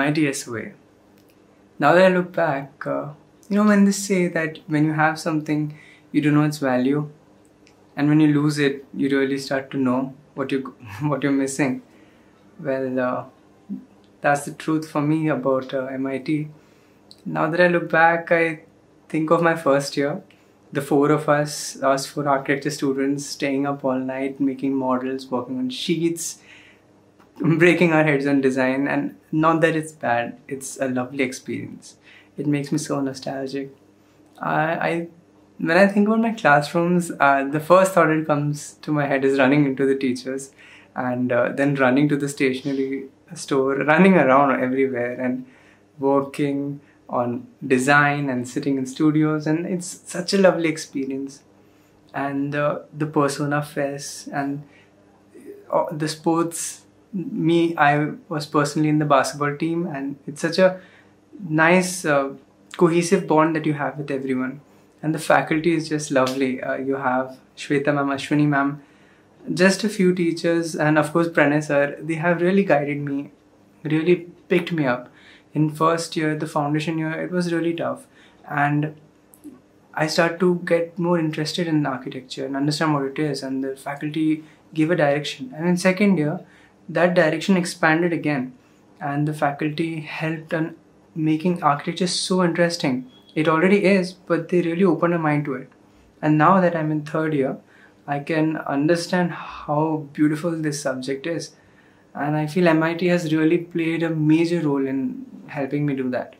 mightiest way. Now that I look back, uh, you know, when they say that when you have something, you don't know its value, and when you lose it, you really start to know what you what you're missing. Well, uh, that's the truth for me about uh, MIT. Now that I look back, I think of my first year. The four of us, us four architecture students, staying up all night, making models, working on sheets, breaking our heads on design and not that it's bad it's a lovely experience it makes me so nostalgic i, I when i think about my classrooms uh, the first thought that comes to my head is running into the teachers and uh, then running to the stationery store running around everywhere and working on design and sitting in studios and it's such a lovely experience and uh, the persona fest and uh, the sports me, I was personally in the basketball team, and it's such a nice, uh, cohesive bond that you have with everyone. And the faculty is just lovely. Uh, you have Shweta ma'am, Ashwini ma'am, just a few teachers, and of course Pranay sir. They have really guided me, really picked me up. In first year, the foundation year, it was really tough, and I started to get more interested in architecture and understand what it is, and the faculty gave a direction. And in second year, that direction expanded again and the faculty helped in making architecture so interesting. It already is, but they really opened my mind to it. And now that I'm in third year, I can understand how beautiful this subject is. And I feel MIT has really played a major role in helping me do that.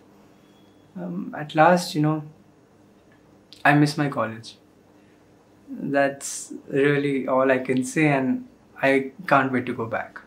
Um, at last, you know, I miss my college. That's really all I can say, and I can't wait to go back.